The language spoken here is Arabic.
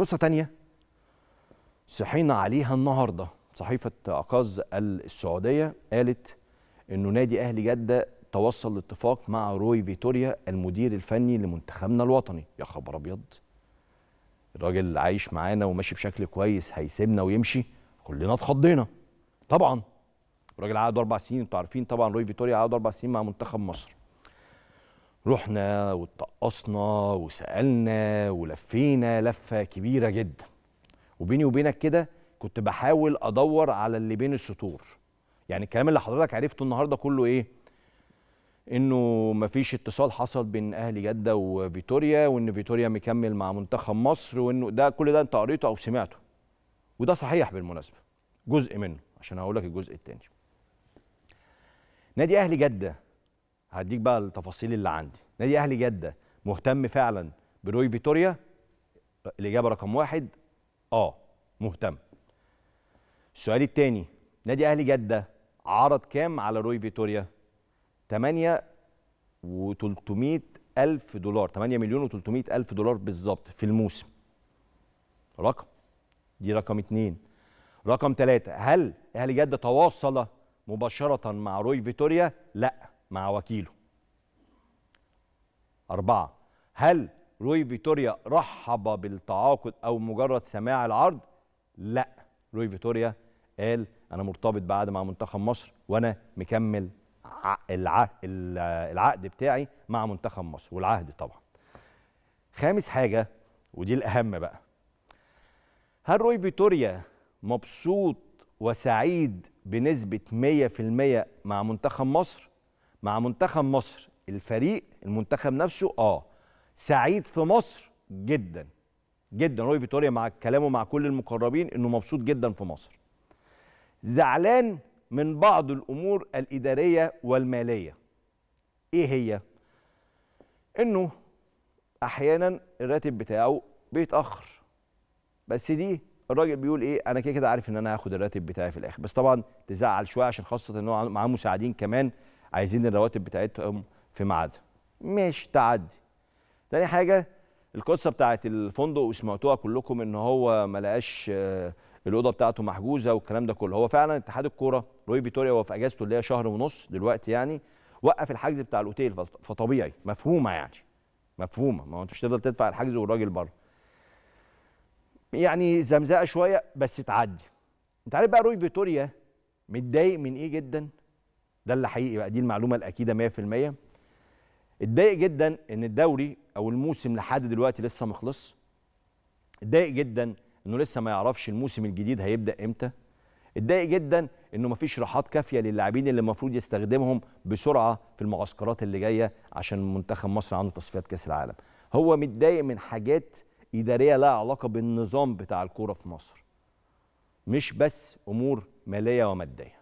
قصه تانية صحينا عليها النهارده صحيفه عكاظ السعوديه قالت انه نادي اهلي جده توصل لاتفاق مع روي فيتوريا المدير الفني لمنتخبنا الوطني يا خبر ابيض الراجل عايش معانا وماشي بشكل كويس هيسيبنا ويمشي كلنا اتخضينا طبعا الراجل قعد اربع سنين انتوا عارفين طبعا روي فيتوريا قعد اربع سنين مع منتخب مصر رحنا واتقصنا وسالنا ولفينا لفه كبيره جدا وبيني وبينك كده كنت بحاول ادور على اللي بين السطور يعني الكلام اللي حضرتك عرفته النهارده كله ايه انه مفيش اتصال حصل بين اهلي جده وفيتوريا وان فيتوريا مكمل مع منتخب مصر وانه ده كل ده انت قريته او سمعته وده صحيح بالمناسبه جزء منه عشان هقول لك الجزء الثاني نادي اهلي جده هديك بقى التفاصيل اللي عندي نادي اهلي جده مهتم فعلا بروي فيتوريا الاجابه رقم واحد اه مهتم السؤال الثاني نادي اهلي جده عرض كام على روي فيتوريا 8 و300 ألف دولار 8 مليون و300 ألف دولار بالظبط في الموسم رقم دي رقم اتنين رقم ثلاثة هل أهلي جدة تواصل مباشرة مع روي فيتوريا؟ لا مع وكيله أربعة هل روي فيتوريا رحب بالتعاقد أو مجرد سماع العرض؟ لا روي فيتوريا قال أنا مرتبط بعد مع منتخب مصر وأنا مكمل العقد بتاعي مع منتخب مصر والعهد طبعا خامس حاجة ودي الأهم بقى هل روي فيتوريا مبسوط وسعيد بنسبة 100% مع منتخب مصر؟ مع منتخب مصر الفريق المنتخب نفسه اه سعيد في مصر جدا جدا روي فيتوريا مع كلامه مع كل المقربين انه مبسوط جدا في مصر زعلان من بعض الامور الاداريه والماليه ايه هي انه احيانا الراتب بتاعه بيتاخر بس دي الراجل بيقول ايه انا كده كده عارف ان انا هاخد الراتب بتاعي في الاخر بس طبعا تزعل شويه عشان خاصه ان هو معاه مساعدين كمان عايزين الرواتب بتاعتهم في ميعادها ماشي تعدي تاني حاجه القصه بتاعت الفندق وسمعتوها كلكم ان هو ما لقاش آه، الاوضه بتاعته محجوزه والكلام ده كله هو فعلا اتحاد الكوره روي فيتوريا وهو في اجازته اللي هي شهر ونص دلوقتي يعني وقف الحجز بتاع الاوتيل فطبيعي مفهومه يعني مفهومه ما هو انت مش هتفضل تدفع الحجز والراجل بره يعني زمزقه شويه بس تعدي انت عارف بقى روي فيتوريا متضايق من ايه جدا ده اللي حقيقي بقى دي المعلومه الاكيده 100% اتضايق جدا ان الدوري او الموسم لحد دلوقتي لسه مخلص اتضايق جدا انه لسه ما يعرفش الموسم الجديد هيبدا امتى اتضايق جدا انه ما فيش راحات كافيه للاعبين اللي المفروض يستخدمهم بسرعه في المعسكرات اللي جايه عشان منتخب مصر عنده تصفيات كاس العالم هو متضايق من حاجات اداريه لها علاقه بالنظام بتاع الكوره في مصر مش بس امور ماليه وماديه